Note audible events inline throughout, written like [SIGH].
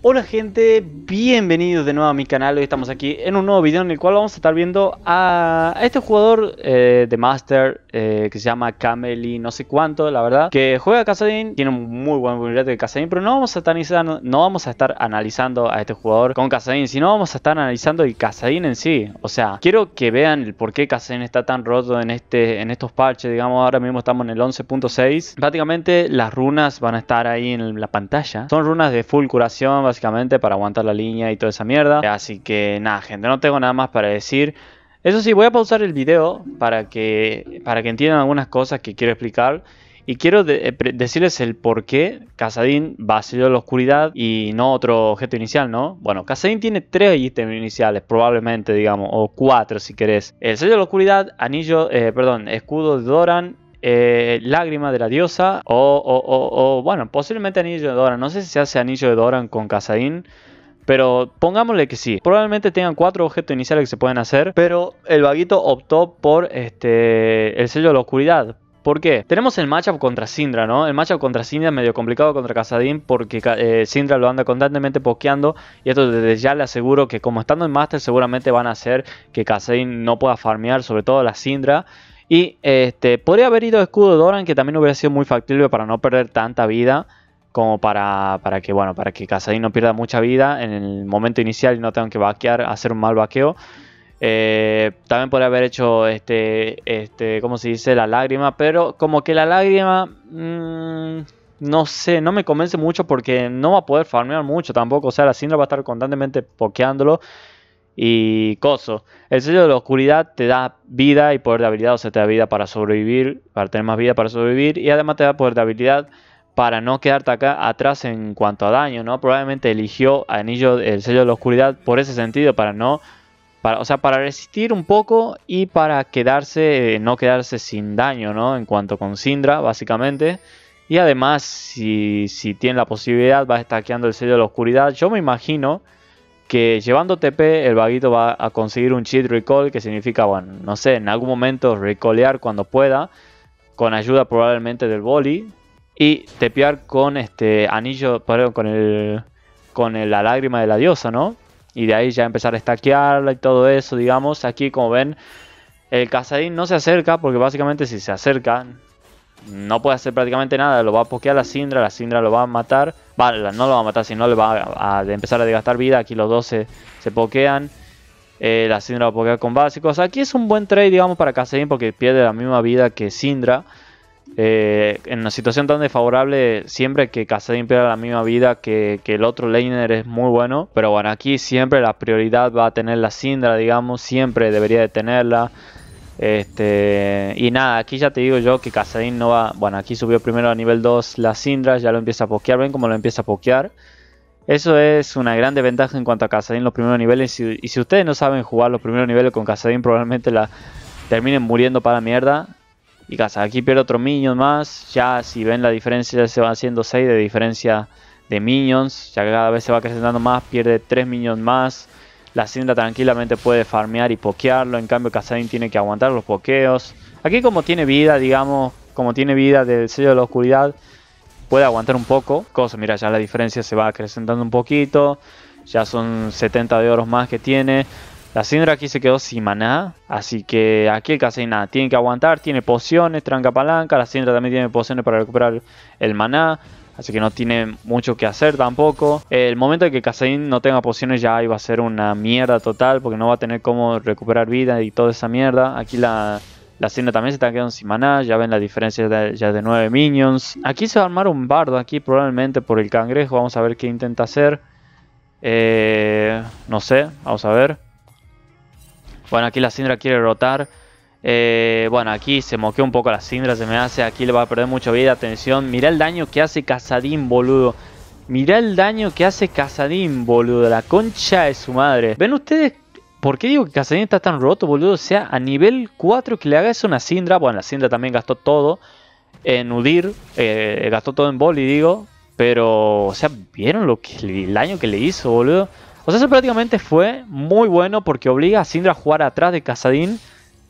Hola gente, bienvenidos de nuevo a mi canal, hoy estamos aquí en un nuevo video en el cual vamos a estar viendo a este jugador eh, de Master eh, que se llama Cameli no sé cuánto, la verdad, que juega Casadin, tiene un muy buen movilidad de Casadin, pero no vamos a estar analizando, no vamos a estar analizando a este jugador con Casadin, sino vamos a estar analizando el Casadin en sí, o sea, quiero que vean el por qué Casadin está tan roto en, este, en estos parches, digamos, ahora mismo estamos en el 11.6, prácticamente las runas van a estar ahí en la pantalla, son runas de full curación, básicamente para aguantar la línea y toda esa mierda. Así que nada, gente, no tengo nada más para decir. Eso sí, voy a pausar el video para que, para que entiendan algunas cosas que quiero explicar. Y quiero eh, decirles el por qué Casadín sello de la oscuridad y no otro objeto inicial, ¿no? Bueno, Casadín tiene tres ítems iniciales, probablemente, digamos, o cuatro si querés. El sello de la oscuridad, anillo, eh, perdón, escudo de Doran eh, Lágrima de la Diosa o, bueno, posiblemente Anillo de Doran. No sé si se hace Anillo de Doran con Casadín. Pero pongámosle que sí. Probablemente tengan cuatro objetos iniciales que se pueden hacer. Pero el vaguito optó por este, el sello de la oscuridad. ¿Por qué? Tenemos el matchup contra Sindra, ¿no? El matchup contra Sindra es medio complicado contra Casadín porque eh, Sindra lo anda constantemente pokeando. Y esto desde ya le aseguro que como estando en Master seguramente van a hacer que Casadín no pueda farmear, sobre todo la Sindra. Y este, podría haber ido escudo Doran, que también hubiera sido muy factible para no perder tanta vida. Como para, para que, bueno, para que Casadín no pierda mucha vida en el momento inicial y no tenga que vaquear, hacer un mal vaqueo. Eh, también podría haber hecho este, este, ¿cómo se dice? La lágrima, pero como que la lágrima, mm, no sé, no me convence mucho porque no va a poder farmear mucho tampoco. O sea, la Sindra va a estar constantemente pokeándolo y coso. El sello de la oscuridad te da vida y poder de habilidad, o sea, te da vida para sobrevivir, para tener más vida para sobrevivir y además te da poder de habilidad para no quedarte acá atrás en cuanto a daño, ¿no? Probablemente eligió anillo el sello de la oscuridad por ese sentido, para no para, o sea, para resistir un poco y para quedarse, eh, no quedarse sin daño, ¿no? En cuanto con Sindra, básicamente. Y además, si, si tiene la posibilidad, va taqueando el sello de la oscuridad. Yo me imagino que llevando TP el vaguito va a conseguir un cheat recall que significa, bueno, no sé, en algún momento recolear cuando pueda, con ayuda probablemente del boli, y tepear con este anillo, perdón, con el con la lágrima de la diosa, ¿no? Y de ahí ya empezar a stackearla y todo eso, digamos, aquí como ven, el cazadín no se acerca porque básicamente si se acerca no puede hacer prácticamente nada, lo va a pokear la Sindra, la Sindra lo va a matar, vale, no lo va a matar, sino le va a, empezar a desgastar vida, aquí los 12 se, pokean, eh, la Sindra va a pokear con básicos, aquí es un buen trade digamos para Kassadin porque pierde la misma vida que Sindra, eh, en una situación tan desfavorable, siempre que Kassadin pierda la misma vida que, que, el otro laner es muy bueno. Pero bueno, aquí siempre la prioridad va a tener la Sindra, digamos, siempre debería de tenerla. Este, y nada, aquí ya te digo yo que Casadín no va. Bueno, aquí subió primero a nivel 2 la Sindra, ya lo empieza a pokear. Ven cómo lo empieza a pokear. Eso es una gran ventaja en cuanto a Casadín los primeros niveles. Y, si ustedes no saben jugar los primeros niveles con Casadín, probablemente la terminen muriendo para mierda. Y casa, aquí pierde otro minion más. Ya si ven la diferencia, ya se van haciendo 6 de diferencia de minions. Ya que cada vez se va creciendo más, pierde 3 minions más. La Sindra tranquilamente puede farmear y pokearlo. En cambio, Kazain tiene que aguantar los pokeos. Aquí como tiene vida, digamos, como tiene vida del sello de la oscuridad, puede aguantar un poco. Cosa, mira, ya la diferencia se va acrecentando un poquito. Ya son 70 de oros más que tiene. La Sindra aquí se quedó sin maná, así que aquí el tiene que aguantar, tiene pociones, tranca palanca, la Sindra también tiene pociones para recuperar el maná así que no tiene mucho que hacer tampoco. El momento de que Kassadin no tenga pociones ya iba a ser una mierda total, porque no va a tener cómo recuperar vida y toda esa mierda. Aquí la, la también se está quedando sin maná. Ya ven la diferencia ya de 9 minions. Aquí se va a armar un bardo. Aquí probablemente por el cangrejo. Vamos a ver qué intenta hacer. Eh, no sé. Vamos a ver. Bueno, aquí la Sindra quiere rotar. Eh, bueno, aquí se moqueó un poco la Sindra, se me hace. Aquí le va a perder mucha vida. Atención, mirá el daño que hace Casadín, boludo. Mirá el daño que hace Casadín, boludo. La concha de su madre. ¿Ven ustedes ¿Por qué digo que Casadín está tan roto, boludo? O sea, a nivel 4 que le haga eso a una Sindra. Bueno, la Sindra también gastó todo en Udir. Eh, gastó todo en Boli, digo. Pero, o sea, ¿vieron lo que, el daño que le hizo, boludo? O sea, eso prácticamente fue muy bueno porque obliga a Sindra a jugar atrás de Casadín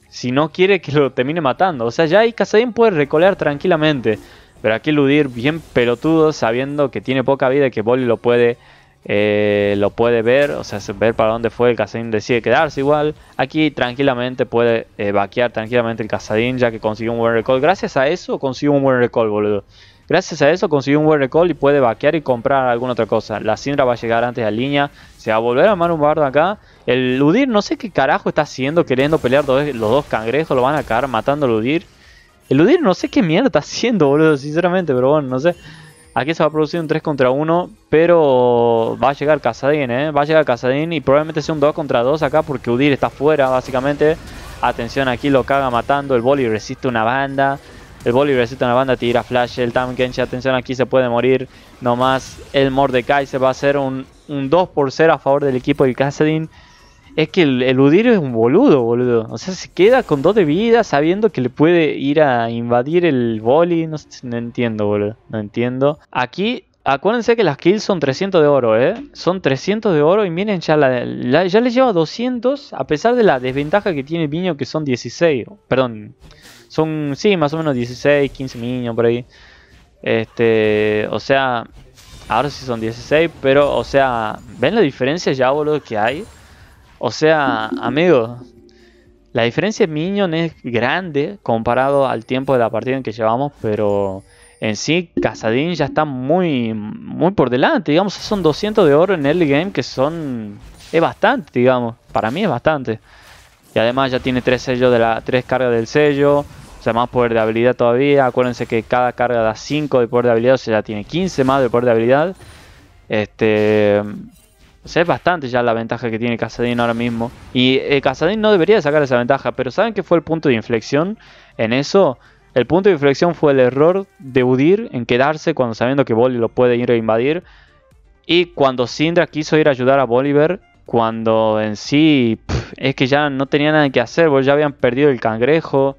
si no quiere que lo termine matando. O sea, ya ahí Casadín puede recolear tranquilamente. Pero aquí eludir bien pelotudo sabiendo que tiene poca vida y que Boli lo puede, eh, lo puede ver. O sea, ver para dónde fue el Casadín decide quedarse igual. Aquí tranquilamente puede eh, vaquear tranquilamente el Casadín ya que consiguió un buen recall. Gracias a eso consiguió un buen recall, boludo. Gracias a eso consiguió un buen recall y puede vaquear y comprar alguna otra cosa. La Sindra va a llegar antes de la línea. Se va a volver a armar un bardo acá. El Udir no sé qué carajo está haciendo queriendo pelear los dos cangrejos. Lo van a caer matando al Udir. El Udir no sé qué mierda está haciendo, boludo, sinceramente. Pero bueno, no sé. Aquí se va a producir un 3 contra 1, pero va a llegar Casadín, ¿eh? Va a llegar Casadín y probablemente sea un 2 contra 2 acá porque Udir está fuera, básicamente. Atención, aquí lo caga matando, el boli resiste una banda. El Bolívar en una banda, tira Flash, el Tam Kenshi, atención aquí se puede morir. Nomás el Mordecai se va a hacer un, 2 por 0 a favor del equipo de Kassadin. Es que el, Udirio es un boludo, boludo. O sea, se queda con 2 de vida sabiendo que le puede ir a invadir el boli. No, no entiendo, boludo. No entiendo. Aquí acuérdense que las kills son 300 de oro, ¿eh? Son 300 de oro y miren, ya, la, ya le lleva 200 a pesar de la desventaja que tiene el Viño que son 16. Perdón, son, sí, más o menos 16, 15 minions, por ahí. Este, o sea, ahora sí son 16, pero, o sea, ¿ven la diferencia ya, boludo, que hay? O sea, amigos, la diferencia en minions es grande comparado al tiempo de la partida en que llevamos, pero en sí, Casadín ya está muy, muy por delante. Digamos, son 200 de oro en el game que son. Es bastante, digamos. Para mí es bastante. Y además ya tiene tres sellos de la. tres cargas del sello más poder de habilidad todavía. Acuérdense que cada carga da 5 de poder de habilidad, o sea, tiene 15 más de poder de habilidad. Este, es bastante ya la ventaja que tiene Casadín ahora mismo. Y eh, no debería sacar esa ventaja, pero ¿saben qué fue el punto de inflexión en eso? El punto de inflexión fue el error de Udir en quedarse cuando sabiendo que Bolly lo puede ir a invadir. Y cuando Sindra quiso ir a ayudar a Bolívar, cuando en sí es que ya no tenía nada que hacer, ya habían perdido el cangrejo,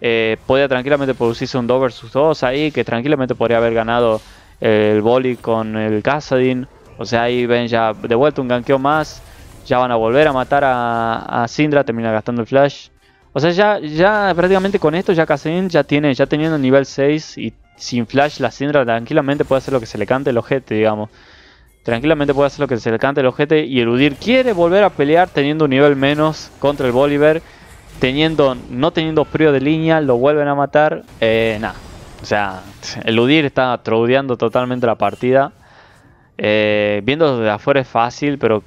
eh, podía tranquilamente producirse un 2 versus 2 ahí, que tranquilamente podría haber ganado el boli con el Kassadin. O sea, ahí ven ya de vuelta un ganqueo más. Ya van a volver a matar a, a termina gastando el flash. O sea, ya, ya prácticamente con esto ya Kassadin ya tiene, ya teniendo nivel 6 y sin flash la Syndra tranquilamente puede hacer lo que se le cante el ojete, digamos. Tranquilamente puede hacer lo que se le cante el ojete y eludir. Quiere volver a pelear teniendo un nivel menos contra el Bolívar teniendo, no teniendo frío de línea, lo vuelven a matar. Eh, nada. O sea, eludir está troudeando totalmente la partida. Eh, viendo desde afuera es fácil, pero,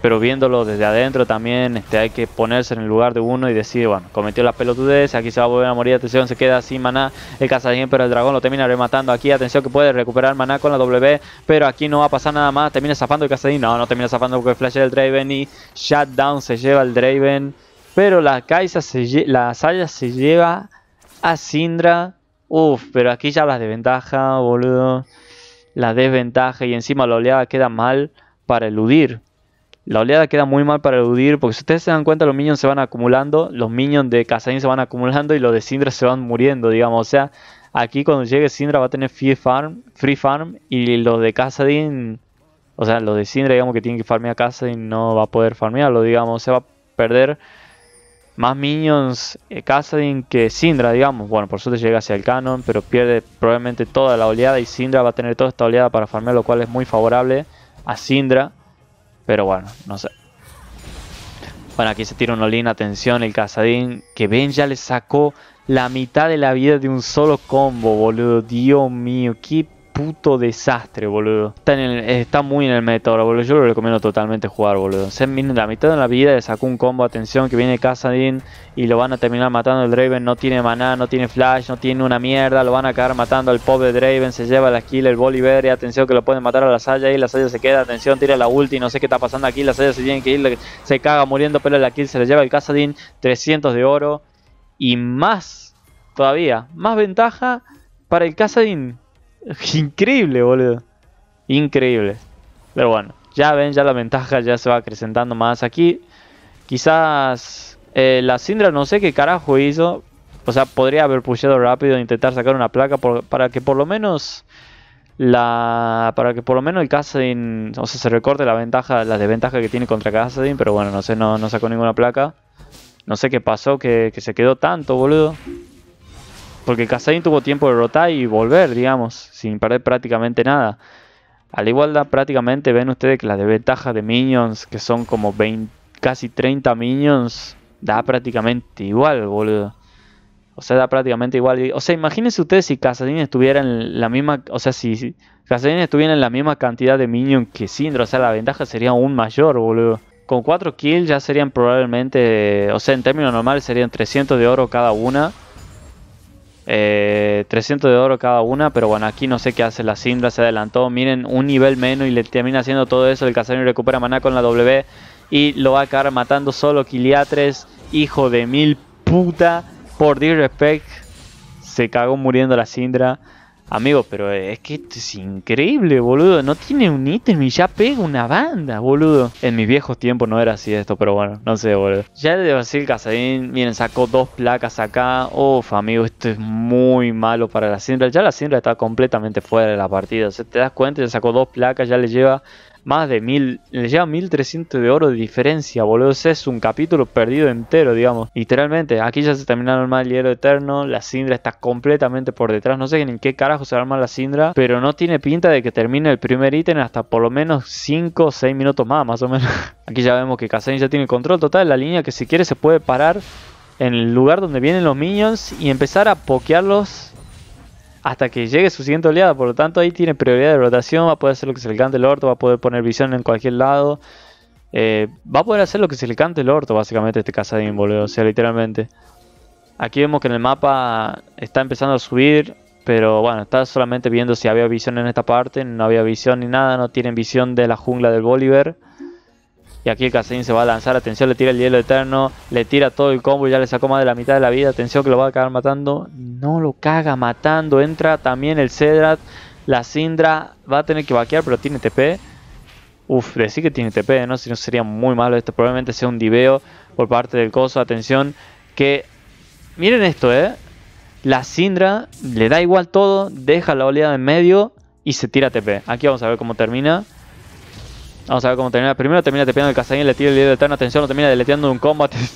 pero viéndolo desde adentro también este, hay que ponerse en el lugar de uno y decir, bueno, cometió la pelotudez, aquí se va a volver a morir, atención, se queda sin maná, el cazadín, pero el dragón lo termina rematando aquí, atención que puede recuperar maná con la W, pero aquí no va a pasar nada más, termina zafando el cazadín, no, no termina zafando porque el flash del Draven y Shutdown se lleva el Draven. Pero la Kaisa se la Saya se lleva a Sindra. Uf, pero aquí ya las desventajas, boludo. La desventaja y encima la oleada queda mal para eludir. La oleada queda muy mal para eludir porque si ustedes se dan cuenta los minions se van acumulando, los minions de Kazain se van acumulando y los de Sindra se van muriendo, digamos. O sea, aquí cuando llegue Sindra va a tener free farm, free farm y los de Kazadin, o sea, los de Sindra digamos que tienen que farmear a y no va a poder farmearlo, digamos. Se va a perder más minions eh, que Syndra, digamos. Bueno, por suerte llega hacia el canon, pero pierde probablemente toda la oleada y Syndra va a tener toda esta oleada para farmear, lo cual es muy favorable a Syndra. Pero bueno, no sé. Bueno, aquí se tira un Olin, atención, el Cazadín, que Ben ya le sacó la mitad de la vida de un solo combo, boludo. Dios mío, qué puto desastre, boludo. Está, muy en el meta boludo. Yo lo recomiendo totalmente jugar, boludo. la mitad de la vida le sacó un combo, atención, que viene Kazadin y lo van a terminar matando el Draven. No tiene maná, no tiene flash, no tiene una mierda. Lo van a acabar matando al pobre Draven. Se lleva la skill, el Bolivar y atención que lo pueden matar a la Saya y la Saya se queda. Atención, tira la ulti, no sé qué está pasando aquí. La Saya se tiene que ir, se caga muriendo, pero la kill se le lleva el Kazadin. 300 de oro y más todavía, más ventaja para el Kazadin. [LAUGHS] Increíble, boludo. Increíble. Pero bueno, ya ven, ya la ventaja ya se va acrecentando más aquí. Quizás eh, la Sindra no sé qué carajo hizo. O sea, podría haber pusheado rápido intentar sacar una placa para que por lo menos la para que por lo menos el Kassadin, o sea, se recorte la ventaja, la desventaja que tiene contra Kassadin, pero bueno, no sé, no, no sacó ninguna placa. No sé qué pasó, que se quedó tanto, boludo. Porque Casadin tuvo tiempo de rotar y volver, digamos, sin perder prácticamente nada. A la igualdad prácticamente ven ustedes que la desventaja de minions, que son como casi 30 minions, da prácticamente igual, boludo. O sea, da prácticamente igual. O sea, imagínense ustedes si Casadin estuviera en la misma. O sea, si, estuviera en la misma cantidad de minions que Syndra. O sea, la ventaja sería aún mayor, boludo. Con 4 kills ya serían probablemente. O sea, en términos normales serían 300 de oro cada una. 300 eh, de oro cada una, pero bueno, aquí no sé qué hace la Sindra, se adelantó, miren, un nivel menos y le termina haciendo todo eso, el y recupera maná con la W y lo va a acabar matando solo Kiliatres, hijo de mil puta, por disrespect, se cagó muriendo la Sindra. Amigo, pero es que esto es increíble, boludo. No tiene un ítem y ya pega una banda, boludo. En mis viejos tiempos no era así esto, pero bueno, no sé, boludo. Ya de Brasil Casadín, miren, sacó dos placas acá. Uf, amigo, esto es muy malo para la Sindra. Ya la Sindra está completamente fuera de la partida. O te das cuenta, ya sacó dos placas, ya le lleva más de mil, le lleva 1300 de oro de diferencia, boludo. es un capítulo perdido entero, digamos. Literalmente, aquí ya se el mal el hielo eterno. La Sindra está completamente por detrás. No sé en qué carajo se arma la Sindra, pero no tiene pinta de que termine el primer ítem hasta por lo menos 5 o 6 minutos más, más o menos. [LAUGHS] Aquí ya vemos que Kazan ya tiene control total la línea, que si quiere se puede parar en el lugar donde vienen los minions y empezar a pokearlos hasta que llegue su siguiente oleada. Por lo tanto, ahí tiene prioridad de rotación, va a poder hacer lo que se le cante el orto, va a poder poner visión en cualquier lado. Eh, va a poder hacer lo que se le cante el orto, básicamente, este de boludo. O sea, literalmente. Aquí vemos que en el mapa está empezando a subir, pero bueno, está solamente viendo si había visión en esta parte. No había visión ni nada, no tienen visión de la jungla del Bolívar. Y aquí el se va a lanzar. Atención, le tira el hielo eterno. Le tira todo el combo. Ya le sacó más de la mitad de la vida. Atención que lo va a acabar matando. No lo caga matando. Entra también el Cedrat. La Sindra va a tener que vaquear, pero tiene TP. Uf, sí que tiene TP, ¿no? Si no sería muy malo esto. Probablemente sea un diveo por parte del coso. Atención, que... Miren esto, ¿eh? La Sindra le da igual todo. Deja la oleada en medio y se tira TP. Aquí vamos a ver cómo termina. Vamos a ver cómo termina. Primero termina tepeando el y le tira el líder de eterno. Atención, lo termina deleteando un combate. [LAUGHS]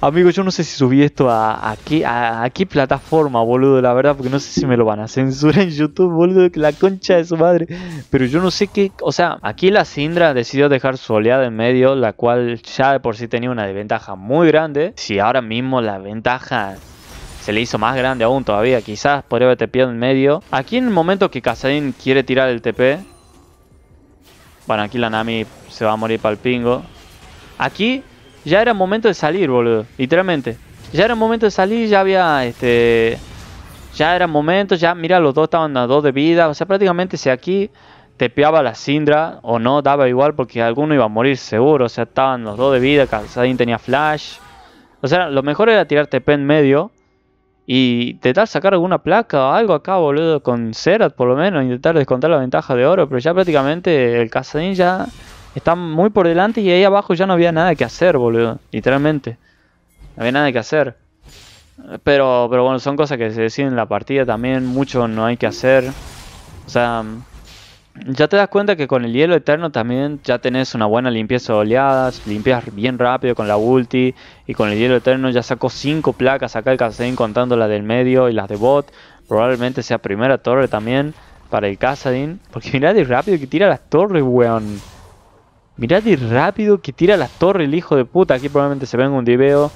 Amigos, yo no sé si subí esto a, aquí qué, a, a, qué plataforma, boludo, la verdad, porque no sé si me lo van a censurar en YouTube, boludo, la concha de su madre. Pero yo no sé qué, o sea, aquí la Sindra decidió dejar su oleada en medio, la cual ya de por sí tenía una desventaja muy grande. Si ahora mismo la ventaja se le hizo más grande aún todavía. Quizás podría haber tepeado en medio. Aquí en el momento que Kazadin quiere tirar el TP. Bueno, aquí la Nami se va a morir para el pingo. Aquí ya era momento de salir, boludo. Literalmente. Ya era momento de salir, ya había este... Ya era momento, ya mira, los dos estaban a dos de vida. O sea, prácticamente si aquí tepeaba la Sindra o no, daba igual porque alguno iba a morir seguro. O sea, estaban los dos de vida, Kazadin tenía flash. O sea, lo mejor era tirar TP en medio. Y intentar sacar alguna placa o algo acá, boludo, con Cerat por lo menos, intentar descontar la ventaja de oro, pero ya prácticamente el Kazadin ya está muy por delante y ahí abajo ya no había nada que hacer, boludo, literalmente. No había nada que hacer. Pero, pero bueno, son cosas que se deciden en la partida también, mucho no hay que hacer. O sea, ya te das cuenta que con el hielo eterno también ya tenés una buena limpieza de oleadas, limpias bien rápido con la ulti y con el hielo eterno ya sacó 5 placas acá el Casadín contando las del medio y las de bot, probablemente sea primera torre también para el Casadín, porque mirad de rápido que tira las torres, weón. mirad de rápido que tira las torres el hijo de puta, aquí probablemente se venga un diveo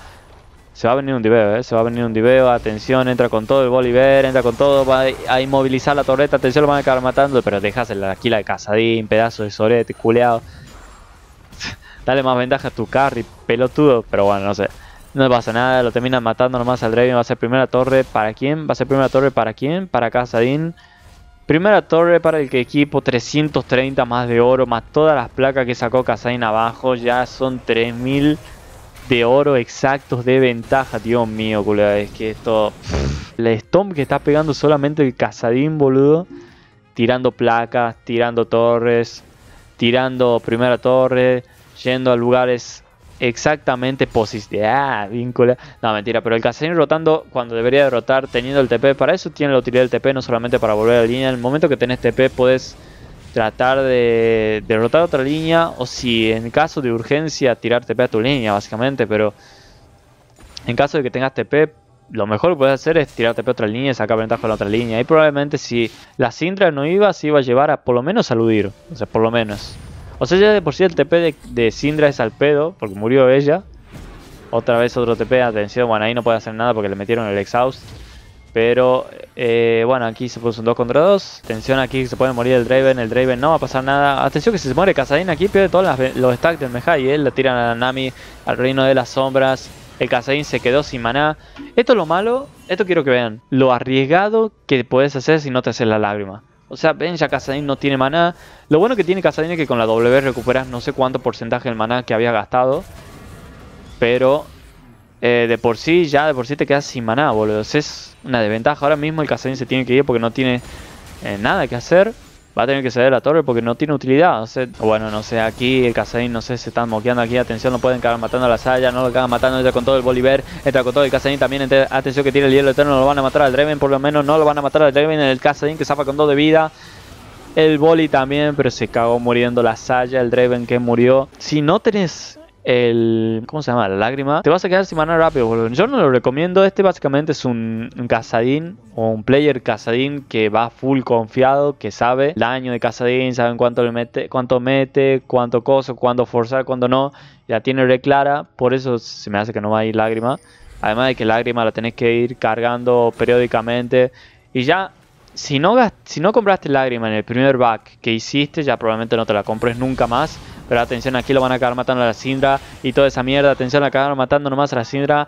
se va a venir un diveo, ¿eh? Se va a venir un diveo. Atención, entra con todo el Bolívar, entra con todo. Va a inmovilizar la torreta. Atención, lo van a acabar matando. Pero dejas aquí la de Casadín, pedazo de sorete, culeado. [LAUGHS] Dale más ventaja a tu carry, pelotudo. Pero bueno, no sé. No pasa nada, lo terminan matando nomás al Draven. Va a ser primera torre para quién? Va a ser primera torre para quién? Para Casadín. Primera torre para el que equipo, 330 más de oro, más todas las placas que sacó Casadín abajo. Ya son 3000 de oro exactos de ventaja. Dios mío, culo, es que esto... la stomp que está pegando solamente el cazadín, boludo. Tirando placas, tirando torres, tirando primera torre, yendo a lugares exactamente de Ah, víncula. No, mentira, pero el cazadín rotando cuando debería derrotar teniendo el TP. Para eso tiene la utilidad del TP, no solamente para volver a la línea. En el momento que tenés TP podés tratar de derrotar otra línea o si en caso de urgencia tirar TP a tu línea básicamente, pero en caso de que tengas TP, lo mejor que puedes hacer es tirar TP a otra línea y sacar ventaja de la otra línea. Y probablemente si la Sindra no iba, se iba a llevar a por lo menos aludir. o sea, por lo menos. O sea, ya de por sí el TP de, de Sindra es al pedo, porque murió ella. Otra vez otro TP, atención, bueno, ahí no puede hacer nada porque le metieron el exhaust. Pero eh, bueno, aquí se puso un 2 contra 2. Atención aquí se puede morir el Draven. El Draven no va a pasar nada. Atención que se muere Kazadin aquí pierde todos los stacks del Mejai. Él la tiran a Nami al reino de las sombras. El Kazadin se quedó sin maná. Esto es lo malo. Esto quiero que vean. Lo arriesgado que puedes hacer si no te haces la lágrima. O sea, ven ya Kazadin no tiene maná. Lo bueno que tiene Kazadin es que con la W recuperas no sé cuánto porcentaje del maná que había gastado. Pero eh, de por sí, ya de por sí te quedas sin maná, boludo. Es una desventaja. Ahora mismo el Kassadin se tiene que ir porque no tiene eh, nada que hacer. Va a tener que ceder la torre porque no tiene utilidad. O bueno, no sé, aquí el Kassadin, no sé, se están moqueando aquí. Atención, no pueden acabar matando a la Saya, no lo acaban matando. Entra con todo el Bolívar, entra con todo el Kassadin también. atención que tiene el hielo eterno, lo van a matar al Draven, por lo menos no lo van a matar al Draven. El Kassadin que zafa con dos de vida. El Boli también, pero se cagó muriendo la Saya, el Draven que murió. Si no tenés el. ¿Cómo se llama? La lágrima. Te vas a quedar sin maná rápido, Yo no lo recomiendo. Este básicamente es un, casadín o un player casadín que va full confiado, que sabe el daño de cazadín, saben cuánto le mete, cuánto mete, cuánto coso, cuándo forzar, cuándo no. Ya tiene re clara. Por eso se me hace que no va a ir lágrima. Además de que lágrima la tenés que ir cargando periódicamente. Y ya si no, si no compraste lágrima en el primer back que hiciste, ya probablemente no te la compres nunca más. Pero atención, aquí lo van a acabar matando a la Sindra y toda esa mierda. Atención, la acabaron matando nomás a la Sindra.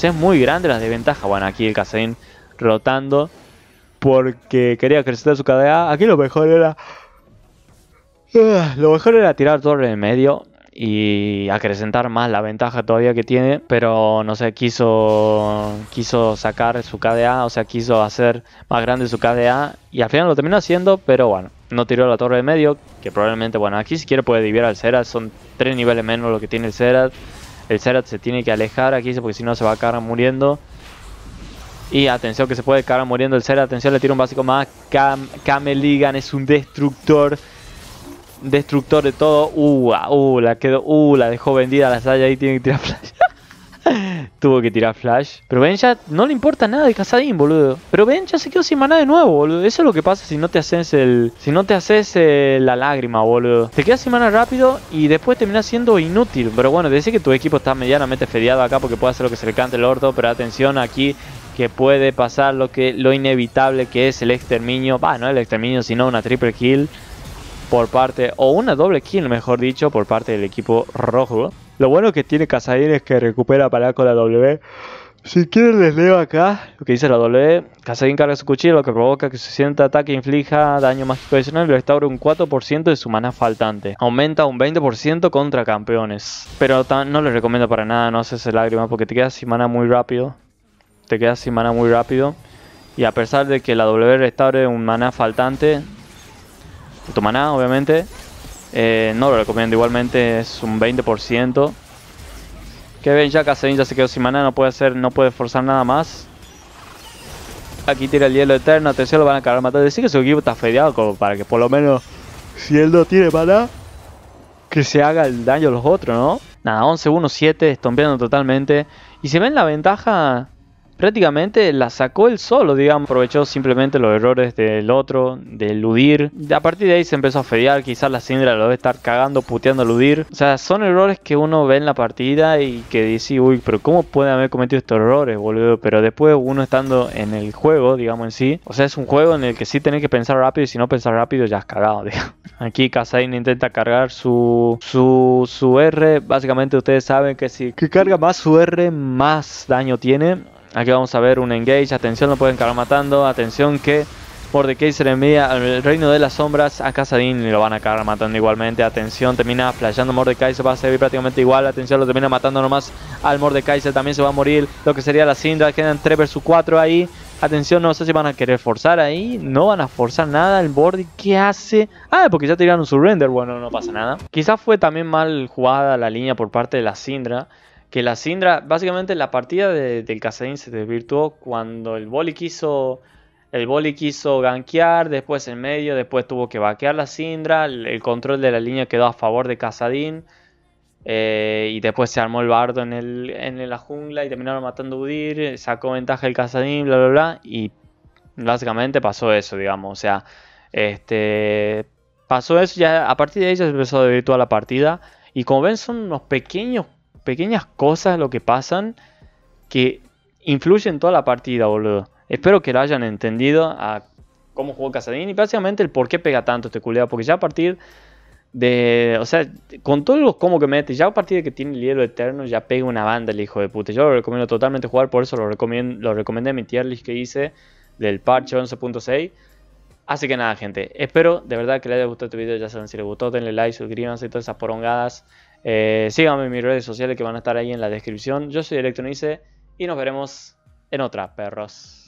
es muy grande la desventaja. Bueno, aquí el Kazadin rotando porque quería crecer su KDA, Aquí lo mejor era... Ah, lo mejor era tirar torre en medio y acrecentar más la ventaja todavía que tiene, pero no sé, quiso, quiso sacar su KDA, o sea, quiso hacer más grande su KDA y al final lo terminó haciendo, pero bueno, no tiró la torre de medio, que probablemente, bueno, aquí si quiere puede dividir al Zerat, son tres niveles menos lo que tiene el Zerat, el Zerat se tiene que alejar aquí porque si no se va a caer muriendo. Y atención que se puede caer muriendo el serat atención le tira un básico más, Cam Cameligan es un destructor destructor de todo. Uh, ah, uh, la quedó. Uh, la dejó vendida la Saya ahí. Tiene que tirar flash. [LAUGHS] Tuvo que tirar flash. Pero Ben no le importa nada de Casadín, boludo. Pero Ben se quedó sin maná de nuevo, boludo. Eso es lo que pasa si no te haces el. Si no te haces eh, la lágrima, boludo. Te quedas sin maná rápido y después termina siendo inútil. Pero bueno, te dice que tu equipo está medianamente fedeado acá porque puede hacer lo que se le cante el orto. Pero atención, aquí que puede pasar lo que lo inevitable que es el exterminio, va, no el exterminio, sino una triple kill por parte, o una doble kill mejor dicho, por parte del equipo rojo. Lo bueno que tiene Casarín es que recupera para con la W. Si quieren les leo acá lo que dice la W. Casarín carga su cuchillo, lo que provoca que su siguiente ataque inflija daño mágico adicional y restaura un 4% de su maná faltante. Aumenta un 20% contra campeones. Pero no les recomiendo para nada, no haces lágrimas porque te quedas sin maná muy rápido. Te quedas sin maná muy rápido. Y a pesar de que la W restaure un maná faltante, tu maná, obviamente. Eh, no lo recomiendo igualmente, es un 20%. Que ven ya Kassadin ya se quedó sin maná, no puede hacer, no puede forzar nada más. Aquí tira el hielo eterno, atención, lo van a acabar matando. Decir que su equipo está fedeado para que por lo menos, si él no tiene maná, que se haga el daño a los otros, ¿no? Nada, 11-1-7, estompeando totalmente. Y se ven la ventaja prácticamente la sacó él solo, digamos. Aprovechó simplemente los errores del otro, del Ludir. A partir de ahí se empezó a feriar. Quizás la Sindra lo debe estar cagando, puteando, Ludir. O sea, son errores que uno ve en la partida y que dice, uy, pero ¿cómo puede haber cometido estos errores, boludo? Pero después uno estando en el juego, digamos en sí. O sea, es un juego en el que sí tenés que pensar rápido y si no pensar rápido ya has cagado, [LAUGHS] digamos. Aquí Kazain intenta cargar su, su, su R. Básicamente ustedes saben que si carga más su R, más daño tiene. Aquí vamos a ver un engage. Atención, lo pueden acabar matando. Atención que Mordekaiser se le envía al reino de las sombras a Casadín y lo van a acabar matando igualmente. Atención, termina flasheando Mordekaiser se va a servir prácticamente igual. Atención, lo termina matando nomás al Mordekaiser, también se va a morir. Lo que sería la Sindra, quedan 3 versus 4 ahí. Atención, no sé si van a querer forzar ahí. No van a forzar nada. El board, ¿qué hace? Ah, porque ya tiraron su surrender. Bueno, no pasa nada. Quizás fue también mal jugada la línea por parte de la Sindra que la Sindra, básicamente la partida del Casadín se desvirtuó cuando el Boli quiso el Boli quiso gankear, después en medio, después tuvo que vaquear la Sindra, el, control de la línea quedó a favor de Casadín eh, y después se armó el bardo en, la jungla y terminaron matando a Udir, sacó ventaja el Casadín, bla bla bla y básicamente pasó eso, digamos, o sea, este pasó eso ya a partir de ahí ya se empezó a desvirtuar la partida y como ven son unos pequeños pequeñas cosas lo que pasan que influyen toda la partida, boludo. Espero que lo hayan entendido a cómo jugó Casadín y básicamente el por qué pega tanto este culeado. Porque ya a partir de. O sea, con todos los que mete, ya a partir de que tiene el hielo eterno, ya pega una banda el hijo de puta. Yo lo recomiendo totalmente jugar, por eso lo, recomiendo, lo recomendé en mi tier list que hice del parche 11.6. Así que nada, gente. Espero de verdad que les haya gustado este video. Ya saben, si les gustó, denle like, suscríbanse y todas esas porongadas. Eh, síganme en mis redes sociales que van a estar ahí en la descripción. Yo soy Electronice y nos veremos en otra, perros.